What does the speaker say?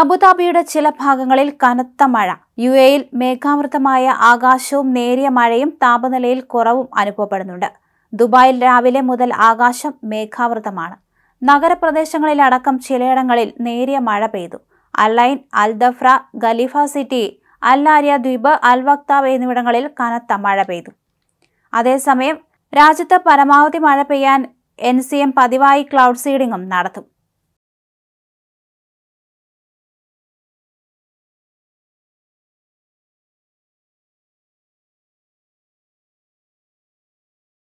അബുദാബിയുടെ ചില ഭാഗങ്ങളിൽ കനത്ത മഴ യു എയിൽ മേഘാവൃതമായ ആകാശവും നേരിയ മഴയും താപനിലയിൽ കുറവും അനുഭവപ്പെടുന്നുണ്ട് ദുബായിൽ രാവിലെ മുതൽ ആകാശം മേഘാവൃതമാണ് നഗരപ്രദേശങ്ങളിലടക്കം ചിലയിടങ്ങളിൽ നേരിയ മഴ പെയ്തു അലൈൻ അൽദഫ്ര ഖലീഫ സിറ്റി അല്ലാരിയ ദ്വീപ് അൽവക്താവ് എന്നിവിടങ്ങളിൽ കനത്ത മഴ പെയ്തു അതേസമയം രാജ്യത്ത് പരമാവധി മഴ പെയ്യാൻ എൻ സി എം പതിവായി ക്ലൗഡ് സീഡിംഗും നടത്തും